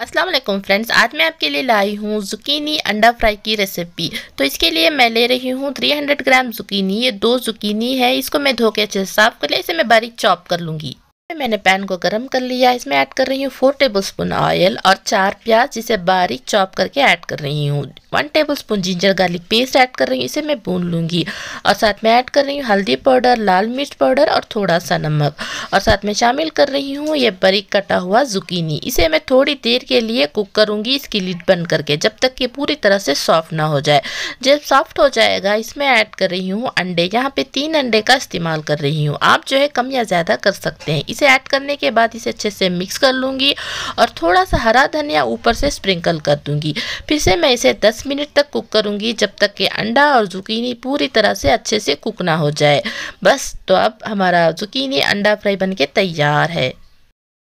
Aslam friends आज मैं आपके लिए लाई हूँ ज़ुकीनी अंडा फ्राई की रेसिपी तो इसके लिए मैं ले रही हूँ 300 ग्राम ज़ुकीनी ये दो ज़ुकीनी है इसको मैं धो के अच्छे से साफ़ कर लिया इसे मैं बारीक चॉप कर लूँगी मैंने पैन को गरम कर लिया इसमें ऐड कर रही हूँ फोर टेबलस्पून ऑयल और चार प्याज जिसे बारीक चॉप करके ऐड कर रही हूँ one tablespoon ginger garlic paste add कर रही हूँ इसे मैं भून लूँगी और साथ में ऐड कर रही हूँ हल्दी पाउडर लाल मिर्च पाउडर और थोड़ा सा नमक और साथ में शामिल कर रही हूँ ये बारीक कटा हुआ जुकीनी इसे मैं थोड़ी देर के लिए कुक करूँगी इसकी लिड बंद करके जब तक कि पूरी तरह से सॉफ्ट ना हो जाए जब सॉफ्ट हो जाएगा इसमें ऐड कर रही हूँ अंडे यहाँ पे तीन अंडे का इस्तेमाल कर रही हूँ आप जो है कम या ज़्यादा कर सकते हैं इसे ऐड करने के बाद इसे अच्छे से मिक्स कर लूँगी और थोड़ा सा हरा धनिया ऊपर से स्प्रिंकल कर दूँगी फिर से मैं इसे दस मिनट तक कुक करूँगी जब तक कि अंडा और जुकीनी पूरी तरह से अच्छे से कुक ना हो जाए बस तो अब हमारा जुकीनी अंडा फ्राई बन के तैयार है